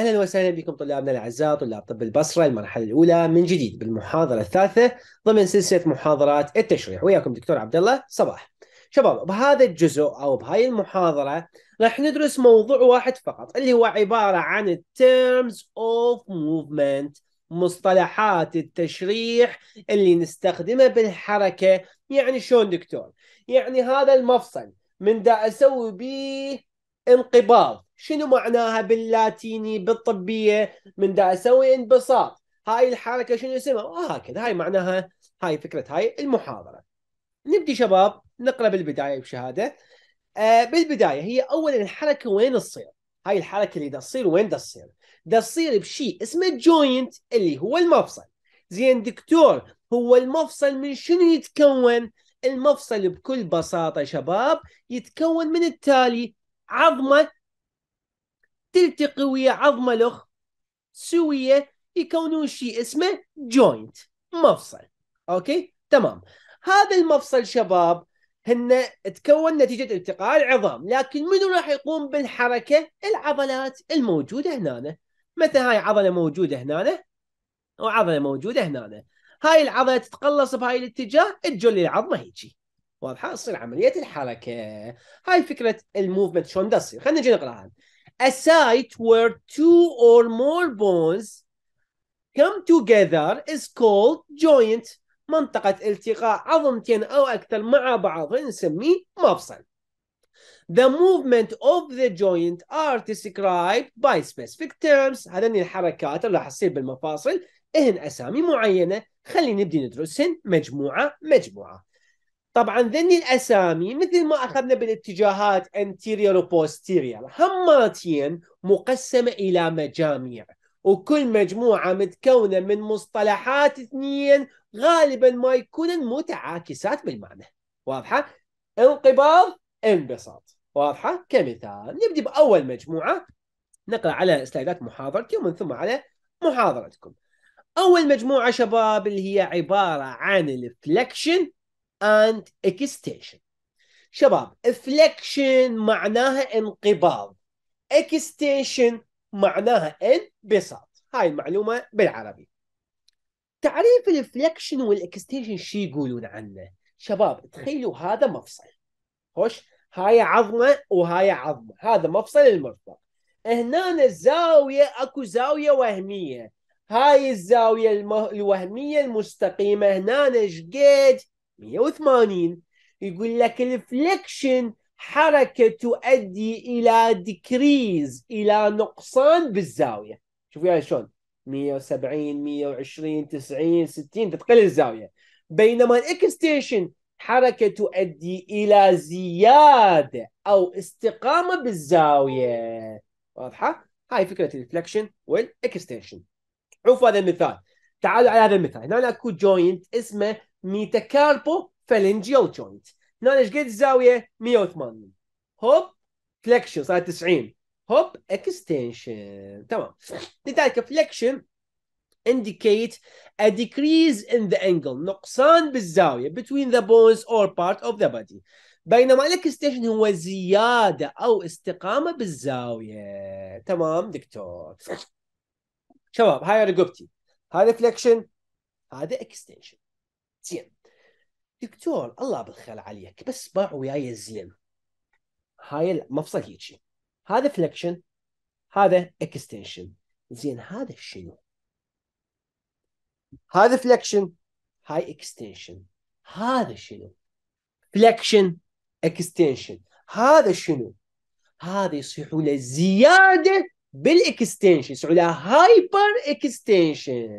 اهلا وسهلا بكم طلابنا الاعزاء طلاب طب البصره المرحله الاولى من جديد بالمحاضره الثالثه ضمن سلسله محاضرات التشريح وياكم دكتور عبد الله صباح. شباب بهذا الجزء او بهاي المحاضره راح ندرس موضوع واحد فقط اللي هو عباره عن التيرمز اوف موفمنت مصطلحات التشريح اللي نستخدمها بالحركه يعني شلون دكتور؟ يعني هذا المفصل من دا اسوي بيه انقباض شنو معناها باللاتيني بالطبيه من دا اسوي انبساط هاي الحركه شنو اسمها وهكذا آه، هاي معناها هاي فكره هاي المحاضره نبدي شباب نقرا بالبدايه بشهاده آه بالبدايه هي اولا الحركه وين تصير هاي الحركه اللي دا تصير وين دا تصير دا تصير بشيء اسمه الجوينت اللي هو المفصل زين دكتور هو المفصل من شنو يتكون المفصل بكل بساطه شباب يتكون من التالي عظمه تلتقي ويا عظمه لخ سويه يكونون شيء اسمه جوينت مفصل اوكي تمام هذا المفصل شباب هن تكون نتيجة التقاء العظام لكن منو راح يقوم بالحركة العضلات الموجودة هنا مثلا هاي عضلة موجودة هنا وعضلة موجودة هنا هاي العضلة تتقلص بهاي الاتجاه تجلي العظمة هيجي واضحه تصير عمليه الحركه هاي فكره الموفمنت شلون بدها تصير خلينا نجي نقراها A site where two or more bones come together is called joint منطقة التقاء عظمتين أو أكثر مع بعض نسميه مفصل. The movement of the joint are described by specific terms. هذني الحركات اللي راح تصير بالمفاصل إهن أسامي معينة. خلينا نبدي ندرسهن مجموعة مجموعة. طبعا ذني الاسامي مثل ما اخذنا بالاتجاهات anterior وبوستيريور هماتين مقسمه الى مجاميع وكل مجموعه متكونه من مصطلحات اثنين غالبا ما يكونن متعاكسات بالمعنى واضحه انقباض انبساط واضحه كمثال نبدا باول مجموعه نقرا على سلايدات محاضرتي ومن ثم على محاضرتكم اول مجموعه شباب اللي هي عباره عن الفلكشن and extension شباب flexion معناها انقباض extension معناها انبساط هاي المعلومة بالعربي تعريف الفلكشن والاكستنشن شو يقولون عنه شباب تخيلوا هذا مفصل خوش هاي عظمة وهاي عظمة هذا مفصل المرفق هنا الزاوية اكو زاوية وهمية هاي الزاوية الوهمية المستقيمة هنا قد 180 يقول لك الفليكشن حركة تؤدي إلى ديكريز إلى نقصان بالزاوية شوف يعني شلون 170 120 90 60 تقل الزاوية بينما الاكستيشن حركة تؤدي إلى زيادة أو استقامة بالزاوية واضحة؟ هاي فكرة الفلكشن والإكستنشن عوفوا هذا المثال تعالوا على هذا المثال هنا اكو جوينت اسمه ميتاكالبو فالنجيال جوينت هنا ايش قد الزاويه 180 هوب فليكشن صارت 90 هوب اكستنشن تمام لذلك فليكشن indicate a decrease in the angle نقصان بالزاوية between the bones or part of the body بينما الاكستنشن هو زيادة أو استقامة بالزاوية تمام دكتور شباب هاي رقبتي هذا فليكشن هذا اكستنشن زين دكتور الله بالخير عليك بس باع وياي الزين هاي المفصل هيجي هذا فليكشن هذا اكستنشن زين هذا شنو هذا فليكشن هاي اكستنشن هذا شنو فليكشن اكستنشن هذا شنو هذا يصيحوا له زياده بالاكستنشن يصيحوا له هايبر اكستنشن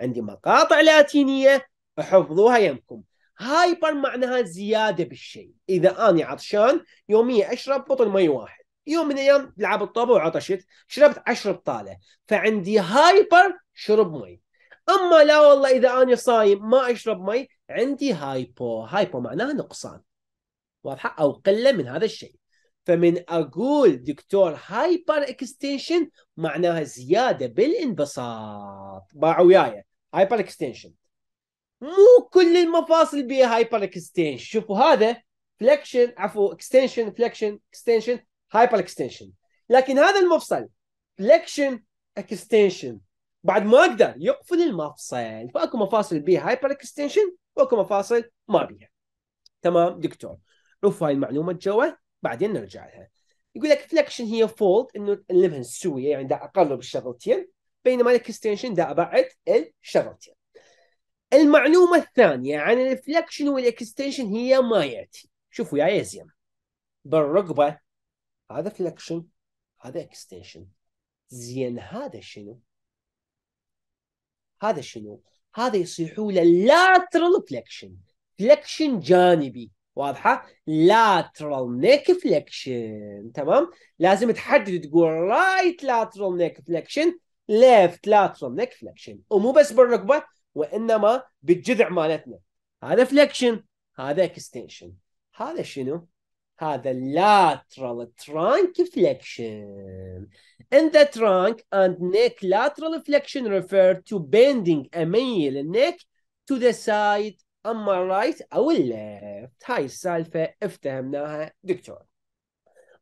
عندي مقاطع لاتينيه حفظوها يمكم هايبر معناها زياده بالشيء اذا انا عطشان يوميا اشرب بطل مي واحد يوم من الايام لعبت الطابة وعطشت شربت 10 بطاله فعندي هايبر شرب مي اما لا والله اذا انا صايم ما اشرب مي عندي هايبو هايبو معناها نقصان واضحه او قله من هذا الشيء فمن اقول دكتور هايبر اكستنشن معناها زياده بالانبساط باعوا وياي هايبر اكستنشن مو كل المفاصل بيها هايبر اكستنشن شوفوا هذا فليكشن عفوا اكستنشن فليكشن اكستنشن هايبر اكستنشن لكن هذا المفصل فليكشن اكستنشن بعد ما اقدر يقفل المفصل فاكو مفاصل بيها هايبر اكستنشن واكو مفاصل ما بيها تمام دكتور عوف هاي المعلومه جوا بعدين نرجع لها يقول لك فليكشن هي فولد انه اللمها السويه يعني دا اقرب الشغلتين بينما الاكستنشن دا ابعد الشغلتين المعلومة الثانية عن الريفلكشن والاكستنشن هي ما يأتي شوفوا يا يزيم بالركبة هذا فلكشن هذا اكستنشن زين هذا شنو؟ هذا شنو؟ هذا يصيحوا له lateral flexion فلكشن جانبي واضحة؟ lateral neck flexion تمام؟ لازم تحدد تقول right lateral neck flexion left lateral neck flexion ومو بس بالركبة وانما بالجذع مالتنا هذا فليكشن هذا اكستنشن هذا شنو؟ هذا lateral trunk flexion. In the trunk and neck lateral flexion refer to bending أميل neck to the side أما right أو left. هاي السالفة افتهمناها دكتور.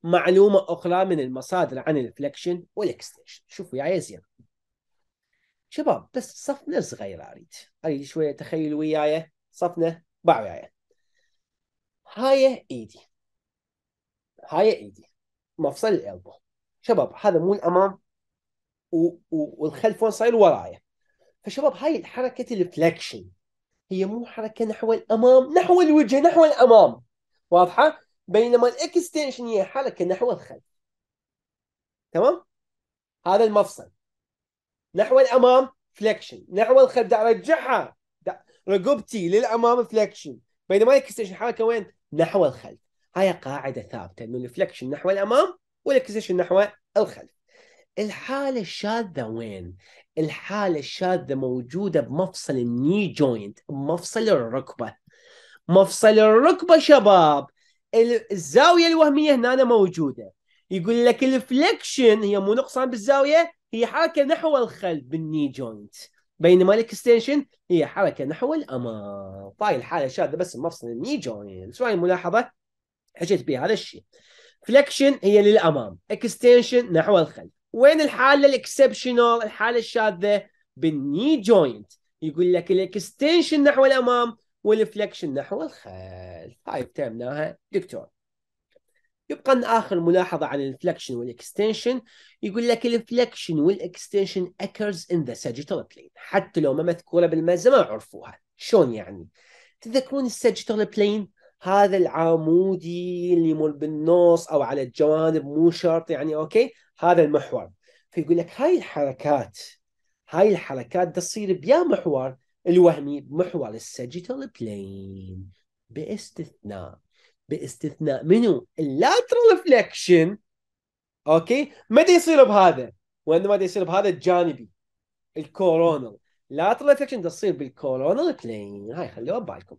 معلومة أخرى من المصادر عن الفلكشن والاكستنشن. شوفوا يا زين شباب بس صفنا صغير اريد اريد شويه تخيل وياي صفنا باع وياي هاي ايدي هاي ايدي مفصل الالبو شباب هذا مو الامام و... و... والخلف وين صاير ورايا فشباب هاي الحركه الفلكشن هي مو حركه نحو الامام نحو الوجه نحو الامام واضحه بينما الاكستنشن هي حركه نحو الخلف تمام هذا المفصل نحو الامام فليكشن نحو الخلف ارجعها رقبتي للامام فليكشن بينما الاكستنشن حركه وين؟ نحو الخلف هاي قاعده ثابته انه الفليكشن نحو الامام والاكستنشن نحو الخلف الحاله الشاذه وين؟ الحاله الشاذه موجوده بمفصل الني جوينت بمفصل الركبه مفصل الركبه شباب الزاويه الوهميه هنا موجوده يقول لك الفليكشن هي مو نقصان بالزاويه هي حركه نحو الخلف بالني جوينت بينما الاكستنشن هي حركه نحو الامام طاي الحاله شاذه بس مفصل الني جوينت شو هاي الملاحظه حجيت بها هذا الشيء فليكشن هي للامام اكستنشن نحو الخلف وين الحاله الاكسبشنال الحاله الشاذه بالني جوينت يقول لك الاكستنشن نحو الامام والفليكشن نحو الخلف هاي فهمناها دكتور يبقى لنا اخر ملاحظه عن الفلكشن والاكستنشن يقول لك الفلكشن والاكستنشن اكرز ان ذا ساجيتال بلين حتى لو ما مذكوره بالمزه ما عرفوها شلون يعني تذكرون الساجيتال بلين هذا العمودي اللي يمر بالنص او على الجوانب مو شرط يعني اوكي هذا المحور فيقول لك هاي الحركات هاي الحركات تصير بيا محور الوهمي محور السجيتال بلين باستثناء باستثناء منو؟ اللاترال فليكشن اوكي متى يصير بهذا؟ وانما يصير بهذا الجانبي الكورونال لاترال فليكشن تصير بالكورونال بلين هاي خلوها ببالكم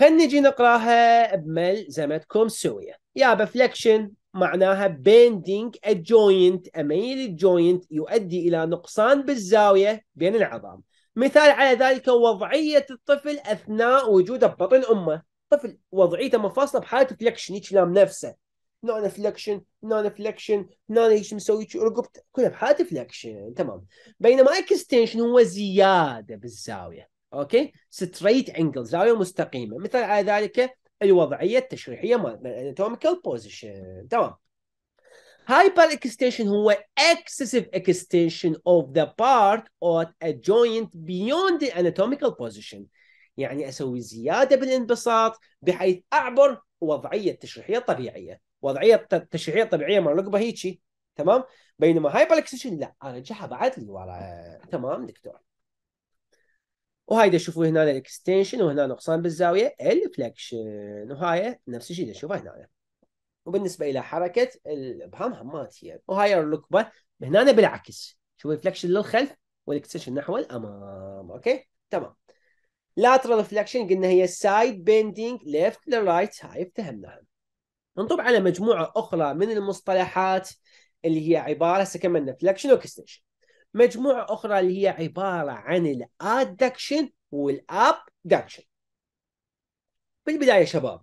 خلينا نجي نقراها بملزمتكم سوية يا بفليكشن معناها بيندينج الجوينت اميل الجوينت يؤدي الى نقصان بالزاويه بين العظام مثال على ذلك وضعيه الطفل اثناء وجوده ببطن امه طفل وضعيته منفصله بحاله فلكشن لام نفسه نون فلكشن نون فلكشن نون ايش مسوي رقبته كلها بحاله فلكشن تمام بينما اكستنشن هو زياده بالزاويه اوكي ستريت انجل زاويه مستقيمه مثل على ذلك الوضعيه التشريحيه مال الاناتوميكال بوزيشن تمام هايبر اكستنشن هو excessive extension of the part or adjoint beyond the anatomical بوزيشن يعني اسوي زياده بالانبساط بحيث اعبر وضعيه تشريحيه طبيعيه وضعيه تشريحيه طبيعيه مع الركبه هيجي تمام بينما هايبر اكستنشن لا ارجعها بعد لي ورا تمام دكتور وهاي شوفوا هنا الاكستنشن وهنا نقصان بالزاويه الفلكشن وهاي نفس الشيء نشوفه هنا وبالنسبه الى حركه الابهام هماتيه وهاي الركبه هنا بالعكس شوف الفلكشن للخلف والاكستنشن نحو الامام اوكي تمام lateral flexion قلنا هي bending left ليفت right هاي افتهمناها نطب على مجموعه اخرى من المصطلحات اللي هي عباره سكملنا flexion وكستيشن مجموعه اخرى اللي هي عباره عن الادكشن والابدكشن بالبدايه شباب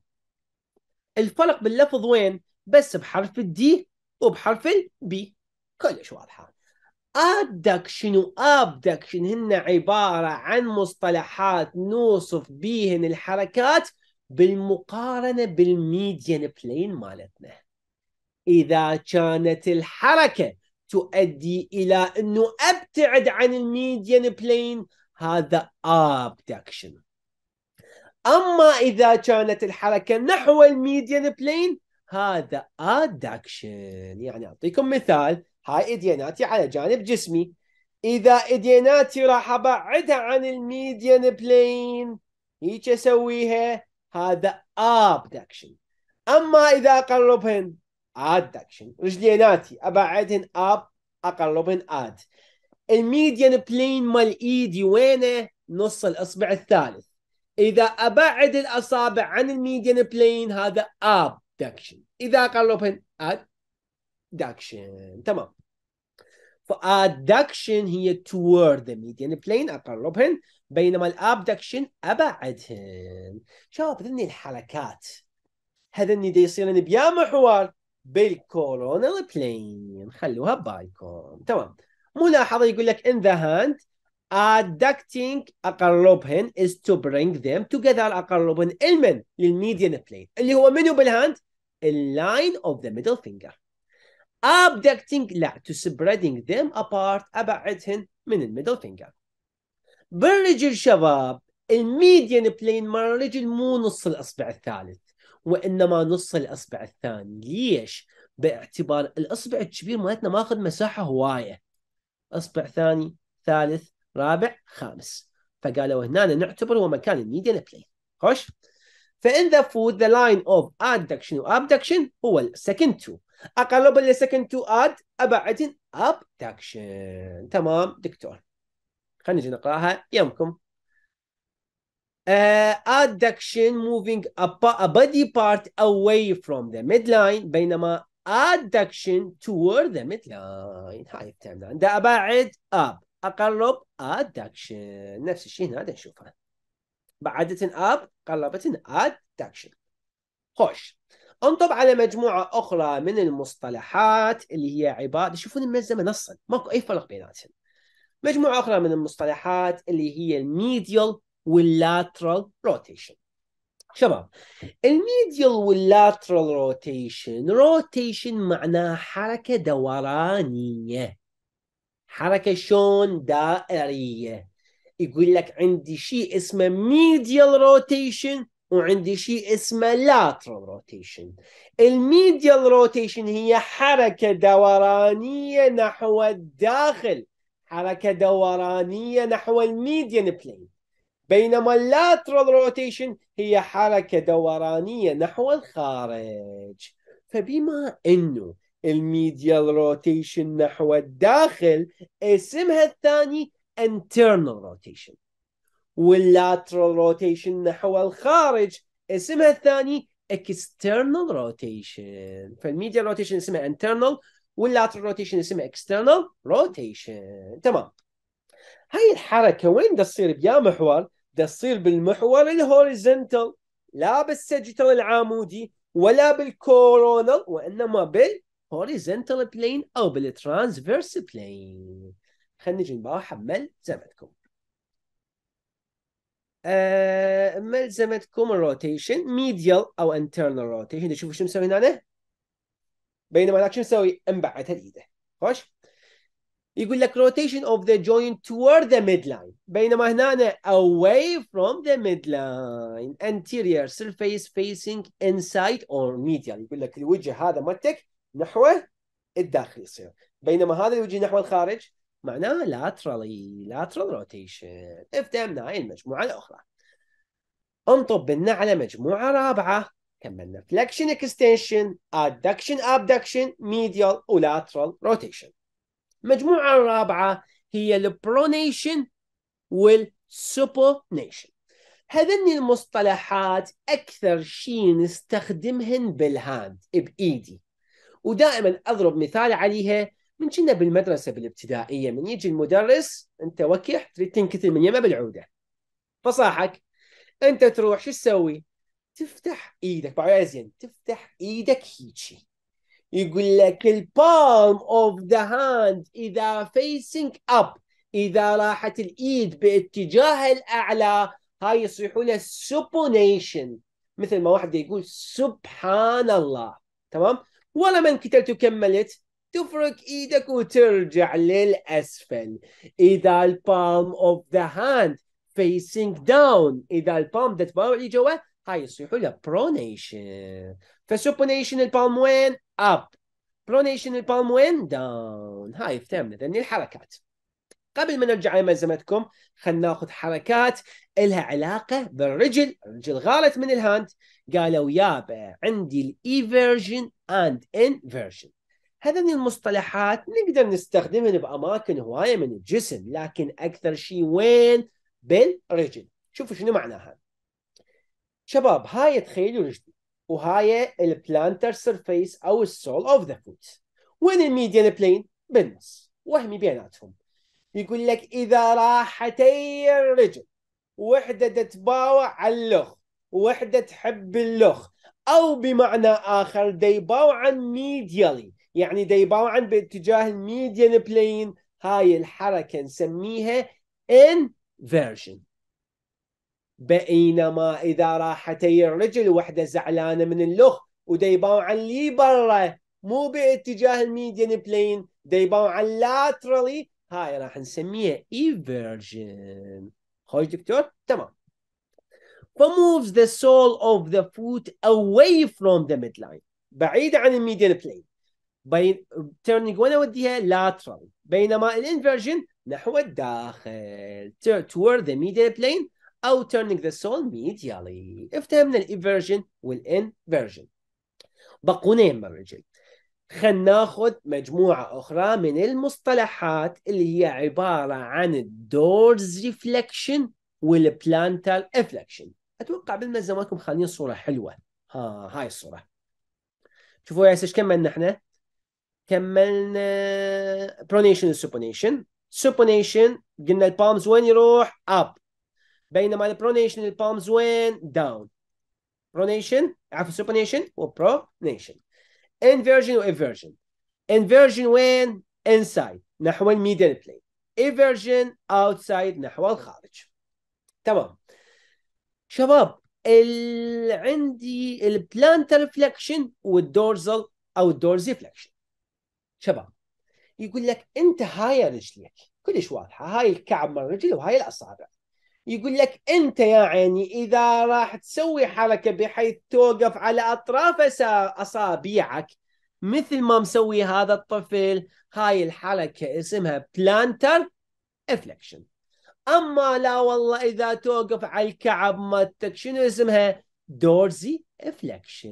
الفرق باللفظ وين بس بحرف الدي وبحرف البي كلش واضحه ادكشن وابدكشن هن عباره عن مصطلحات نوصف بيهن الحركات بالمقارنه بالميديان بلين مالتنا اذا كانت الحركه تؤدي الى انه ابتعد عن الميديان بلين هذا ابدكشن اما اذا كانت الحركه نحو الميديان بلين هذا ادكشن يعني اعطيكم مثال هاي إدياناتي على جانب جسمي إذا إدياناتي راح أبعدها عن الميديان بلين هيك أسويها هذا ابدكشن أما إذا أقربهن ادكشن رجليناتي أبعدهن اب أقربهن اد الميديان بلين مال إيدي وينه نص الإصبع الثالث إذا أبعد الأصابع عن الميديان بلين هذا ابدكشن إذا أقربهن adduction تمام فادكشن هي toward the median plane اقربهن بينما الابدكشن ابعدهن شباب هذني الحركات هذني دي يصيرن بيا محور بالكورونال بلين خلوها بايكون تمام ملاحظه يقول لك in the hand adducting اقربهن is to bring them together اقربهن المن للميديان بلين اللي هو منو بالهاند اللاين اوف ذا ميدل فينجر abducting لا to spreading them apart أبعدهن من الميدل فينجر بالرجل شباب الميديان بلين مال الرجل مو نص الأصبع الثالث وإنما نص الأصبع الثاني ليش؟ باعتبار الأصبع الكبير مالتنا ماخذ مساحة هواية أصبع ثاني ثالث رابع خامس فقالوا هنا نعتبر هو مكان الميديان بلين خوش فإن ذا فود ذا لاين اوف ادكشن وابدكشن هو السكند تو اقلب اللي سكن تو اد ابعد ابداكشن تمام دكتور خلينا نجي نقراها يمكم ادكشن موفينج ا بادي بارت اواي فروم ذا ميد لاين بينما ادكشن توورد ذا ميد لاين هاي التايم لاين ذا ابعد اب اقرب ادكشن نفس الشيء هنا نشوفه بعدت اب قلبت ادكشن خوش انطب على مجموعه اخرى من المصطلحات اللي هي عباره شوفون ملزمه نصا ماكو اي فرق بيناتهم مجموعه اخرى من المصطلحات اللي هي الميديال واللاترال روتيشن شباب الميديال واللاترال روتيشن روتيشن معناه حركه دورانيه حركه شلون دائريه يقول لك عندي شيء اسمه ميديال روتيشن وعندي شيء اسمه lateral rotation الميديال روتيشن هي حركة دورانية نحو الداخل حركة دورانية نحو الميديان بلين بينما lateral rotation هي حركة دورانية نحو الخارج فبما أنه الميديال روتيشن نحو الداخل اسمها الثاني internal rotation واللاترال روتيشن نحو الخارج اسمها الثاني external rotation فالميديا روتيشن اسمها internal واللاترال روتيشن اسمها external rotation تمام هاي الحركة وين دا تصير بيا محور دا تصير بالمحور الهوريزنتال لا بالسجتال العامودي ولا بالكورونال وإنما بالهوريزنتال بلين أو بالترانسفيرس بلين خلينا نجي نباوع حمل زمنكم ملزمتكم الروتيشن ميديال او انترنال روتيشن شوفوا شو مسوي هنا بينما هناك شو مسوي مبعتها الايده خوش يقول لك rotation of the joint toward the midline بينما هنا اواي away from the midline anterior surface facing inside or medial يقول لك الوجه هذا مالتك نحو الداخل يصير بينما هذا الوجه نحو الخارج معناها laterally lateral rotation افتهمنا هاي المجموعة الأخرى انطب بنا على مجموعة رابعة كملنا flexion extension adduction abduction medial lateral rotation المجموعة الرابعة هي البرونيشن والسوبونيشن هذني المصطلحات أكثر شيء نستخدمهن بالهاند بإيدي ودائما أضرب مثال عليها من كنا بالمدرسه بالابتدائيه من يجي المدرس انت وكح تريد تنكتل من يمه بالعوده فصاحك انت تروح شو تسوي؟ تفتح ايدك بعد زين تفتح ايدك هيجي يقول لك البالم اوف ذا هاند اذا فيسنج اب اذا راحت الايد باتجاه الاعلى هاي يصيحوا له سوبونيشن مثل ما واحد يقول سبحان الله تمام ولا من كتلت وكملت تفرك ايدك وترجع للاسفل اذا البالم اوف ذا هاند فيسينج داون اذا البالم ده تباوعي جوا هاي يصيحوا له برونيشن فسوبونيشن البالم وين اب برونيشن البالم وين داون هاي فهمنا ذني الحركات قبل ما نرجع لملزمتكم خلنا ناخذ حركات لها علاقه بالرجل، الرجل غالت من الهاند قالوا يابا عندي الايفيرجن اند انفيرجن هذني المصطلحات نقدر نستخدمها بأماكن هواية من الجسم لكن أكثر شيء وين؟ بالرجل شوفوا شنو معناها شباب هاي تخيلوا رجلي وهاي البلانتر سيرفيس أو السول أوف ذا فوت وين الميديان بلين؟ بالنص وهمي بيناتهم يقول لك إذا راحتي الرجل وحدة تتباوع على اللخ وحدة تحب اللخ أو بمعنى آخر they ميديالي يعني دا يباوعن باتجاه الميديان بلين هاي الحركة نسميها inversion بينما إذا راحتي الرجل وحدة زعلانة من اللخ ودا يباوعن لي برا مو باتجاه الميديان بلين دا يباوعن laterally هاي راح نسميها eversion خوش دكتور تمام فموفز ذا سول اوف ذا فوت اواي فروم ذا لاين بعيد عن الميديان بلين بين turning وين اوديها lateral بينما الانفرجن نحو الداخل toward the medial plane او turning the soul medially افتهمنا الانفرجن والانفرجن بقونا يا رجل خلينا ناخذ مجموعة أخرى من المصطلحات اللي هي عبارة عن الدورز ريفلكشن والبلانتال افلكشن أتوقع بالمزة مالكم صورة حلوة ها هاي الصورة شوفوا يا سيش كملنا احنا كملنا برونيشن السوبونيشن سوبونيشن قلنا البالمز وين يروح اب بينما البرونيشن البالمز وين داون برونيشن عفوا سوبونيشن وبرونيشن انفيرجن وانفيرجن انفيرجن وين انسايد نحو الميدل بلين ايفرجن اوتسايد نحو الخارج تمام شباب ال... عندي البلانتر فلكشن والدورزل او الدورزي فلكشن شباب يقول لك انت هاي رجليك كلش واضحه هاي الكعب مال الرجل وهاي الاصابع يقول لك انت يا عيني اذا راح تسوي حركه بحيث توقف على اطراف اصابعك مثل ما مسوي هذا الطفل هاي الحركه اسمها بلانتر افلكشن اما لا والله اذا توقف على الكعب مالتك شنو اسمها دورزي افلكشن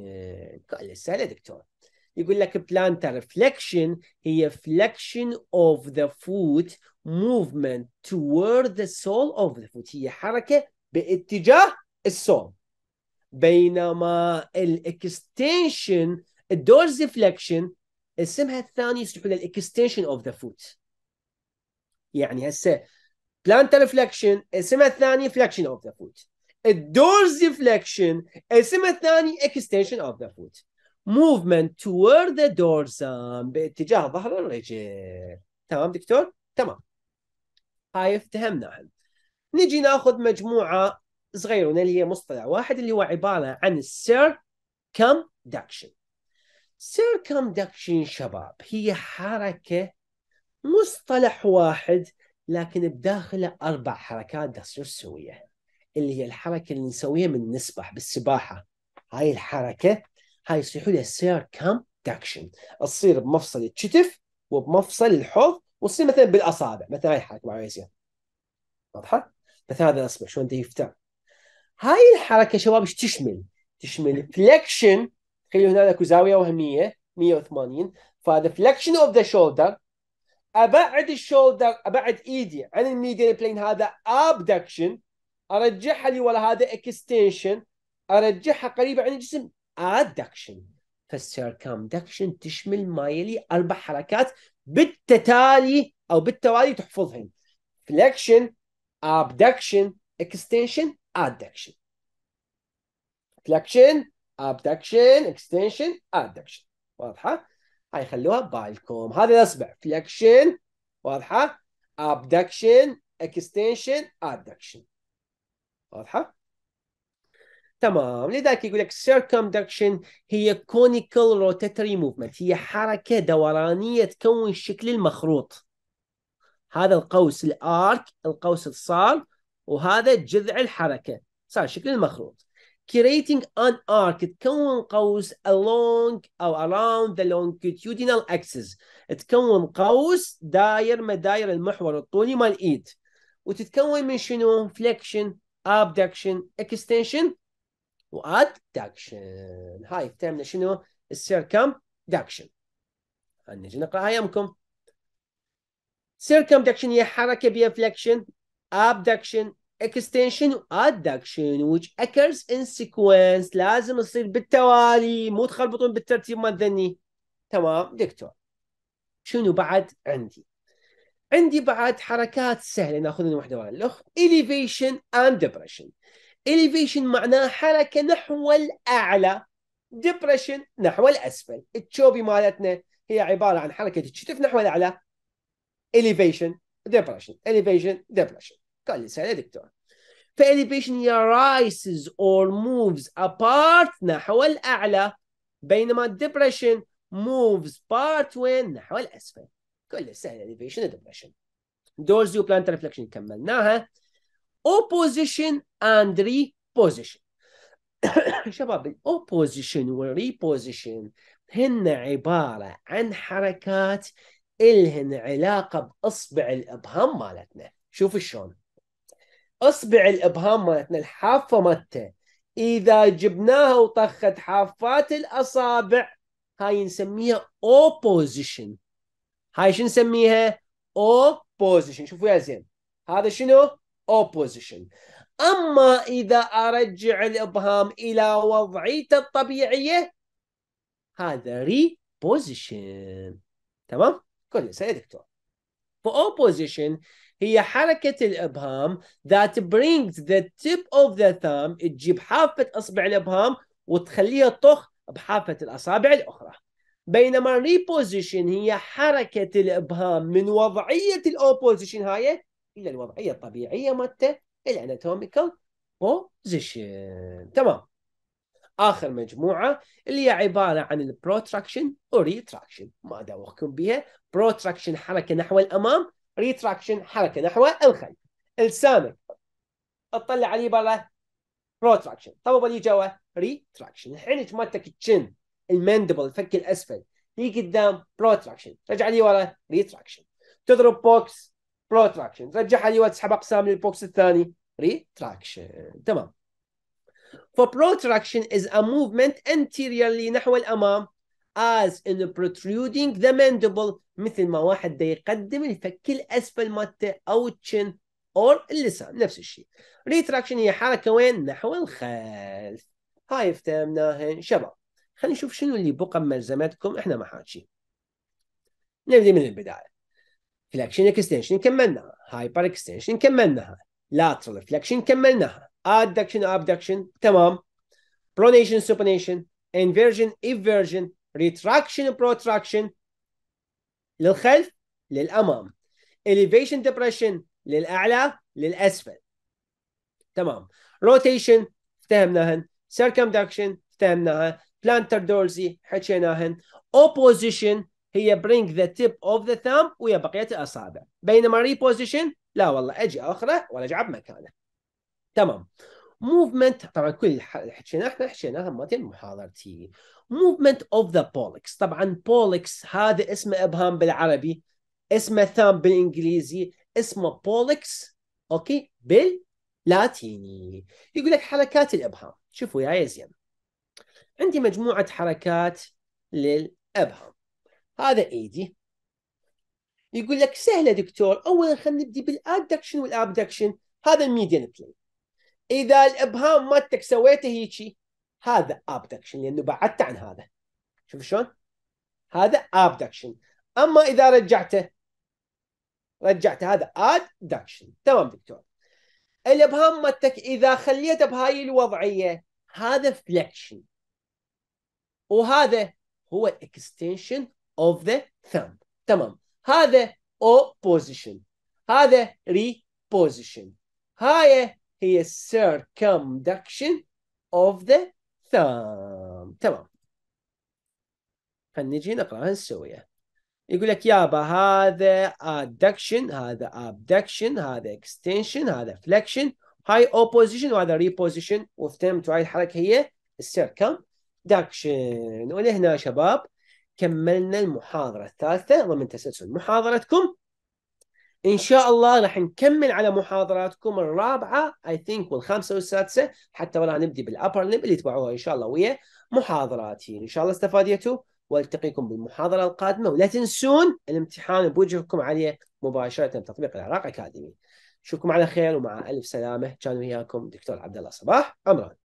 كل سهله دكتور يقول لك plantar flexion هي flexion of the foot movement toward the sole of the foot هي حركة باتجاه السول بينما الاكستنشن الدورزيفلكشن اسمها الثاني يصلح للاكستنشن اوف ذا فوت يعني هسه بلانتر فلكشن اسمها الثاني فلكشن اوف ذا فوت الدورزيفلكشن اسمها الثاني اكستنشن اوف ذا فوت movement toward the dorsum باتجاه ظهر الرجل تمام دكتور تمام هاي افتهمنا نجي ناخذ مجموعه صغيره اللي هي مصطلح واحد اللي هو عباره عن circumduction circumduction شباب هي حركه مصطلح واحد لكن بداخله اربع حركات تصير سويه اللي هي الحركه اللي نسويها من نسبح بالسباحه هاي الحركه هاي لي السير كام داكشن تصير بمفصل الكتف وبمفصل الحوض وتصير مثلا بالاصابع مثلا هاي الحركه معي زين واضحه؟ مثلا هذا الاصبع شلون يفتح هاي الحركه شباب ايش تشمل؟ تشمل فليكشن تخيلوا هنا اكو زاويه وهميه 180 فهذا فليكشن اوف ذا شولدر ابعد الشولدر ابعد ايدي عن الميديال بلين هذا ابدكشن ارجعها لي ولا هذا اكستنشن ارجعها قريبه عن الجسم ادكشن دكشن تشمل ما يلي اربع حركات بالتتالي او بالتوالي تحفظهن فليكشن ابدكشن اكستنشن ادكشن فليكشن ابدكشن اكستنشن ادكشن واضحه هاي خلوها ببالكم هذا الاصبع فليكشن واضحه ابدكشن اكستنشن ادكشن واضحه تمام لذلك يقول لك circumduction هي conical rotatory movement هي حركة دورانية تكون شكل المخروط هذا القوس الارك القوس الصار وهذا جذع الحركة صار شكل المخروط creating an arc تكون قوس along أو around the longitudinal axis تكون قوس داير مداير المحور الطولي مال الايد وتتكون من شنو flexion abduction extension واد هاي فهمنا شنو السيركم داكشن نجي نقراها يمكم سيركم داكشن هي حركه بافلكشن abduction extension adduction which occurs in sequence لازم تصير بالتوالي مو تخربطون بالترتيب مال ذني تمام دكتور شنو بعد عندي عندي بعد حركات سهله ناخذهم واحده ورا الاخ elevation and depression elevation معناه حركة نحو الأعلى depression نحو الأسفل التشوبي مالتنا هي عبارة عن حركة الشتف نحو الأعلى elevation depression elevation depression قال لي سهلة دكتور فاليفيشن هي rises or moves apart نحو الأعلى بينما الدبريشن moves part وين نحو الأسفل كل سهل elevation depression dorsal plantar reflection كملناها opposition and reposition شباب الاوبوزيشن والريبوزيشن هن عبارة عن حركات الهن علاقة بأصبع الإبهام مالتنا شوف شلون أصبع الإبهام مالتنا الحافة مالته إذا جبناها وطخت حافات الأصابع هاي نسميها اوبوزيشن هاي شو نسميها اوبوزيشن شوفوا يا زين هذا شنو opposition أما إذا أرجع الإبهام إلى وضعيته الطبيعية هذا reposition تمام؟ كل يا دكتور opposition هي حركة الإبهام that brings the tip of the thumb تجيب حافة إصبع الإبهام وتخليها طخ بحافة الأصابع الأخرى بينما reposition هي حركة الإبهام من وضعية الأوبوزيشن هاي الى الوضعيه الطبيعيه مالته الاناتوميكال بوزيشن تمام اخر مجموعه اللي هي عباره عن البروتراكشن وريتراكشن ما ادوخكم بها بروتراكشن حركه نحو الامام ريتراكشن حركه نحو الخلف لسانك اطلع عليه برا بروتراكشن طب اللي جوا ريتراكشن الحين مالتك الشن المندبل الفك الاسفل لي قدام بروتراكشن رجع لي ورا ريتراكشن تضرب بوكس بروتراكشن رجعها لي واسحب اقسام للبوكس الثاني ريتراكشن تمام For protraction is a movement anteriorly نحو الامام as in protruding the mandible مثل ما واحد دا يقدم الفك الاسفل مالته او الشن or اللسان نفس الشيء Retraction هي حركه وين نحو الخلف هاي افتهمناها شباب خلينا نشوف شنو اللي بقى ملزماتكم احنا ما حاكي نبدا من البدايه فلكشن اكستنشن كملناها هايبر اكستنشن كملناها لاترال فلكشن كملناها ادكشن ابدكشن تمام برونيشن سوبنيشن انفيرجن ايفيرجن ريتراكشن بروتراكشن للخلف للامام elevation depression للاعلى للاسفل تمام rotation فهمناهن circumduction فهمناها plantar dorsy حكيناهن opposition هي bring the tip of the thumb ويا بقية الأصابع بينما reposition لا والله أجي أخره وأرجع بمكانه تمام movement طبعا كل حكينا احنا حكيناها مرتين محاضرتي movement of the بولكس طبعا بولكس هذا اسمه ابهام بالعربي اسمه ثام بالانجليزي اسمه بولكس اوكي باللاتيني يقول لك حركات الابهام شوفوا يا زين عندي مجموعه حركات للابهام هذا ايدي يقول لك سهله دكتور اولا خلينا نبدي بالادكشن والابدكشن هذا الميديان بلين اذا الابهام مالتك سويته هيجي هذا ابدكشن لانه بعدت عن هذا شوف شلون هذا ابدكشن اما اذا رجعته رجعته هذا ادكشن تمام دكتور الابهام مالتك اذا خليته بهاي الوضعيه هذا فليكشن وهذا هو الاكستنشن of the thumb تمام هذا O position هذا reposition هاي هي circumduction of the thumb تمام فنجي نقراها نسويها يقول لك يابا هذا adduction هذا abduction هذا extension هذا flexion هاي opposition وهذا reposition وفي تعيد الحركه هي circumduction ولهنا شباب كملنا المحاضرة الثالثة ضمن تسلسل محاضرتكم إن شاء الله راح نكمل على محاضراتكم الرابعة أي ثينك والخامسة والسادسة حتى ولا نبدي بالأبر ليب اللي تبعوها إن شاء الله ويا محاضراتي إن شاء الله استفاديتوا والتقيكم بالمحاضرة القادمة ولا تنسون الامتحان بوجهكم عليه مباشرة تطبيق العراق أكاديمي أشوفكم على خير ومع ألف سلامة كان وياكم دكتور عبد الله صباح عمران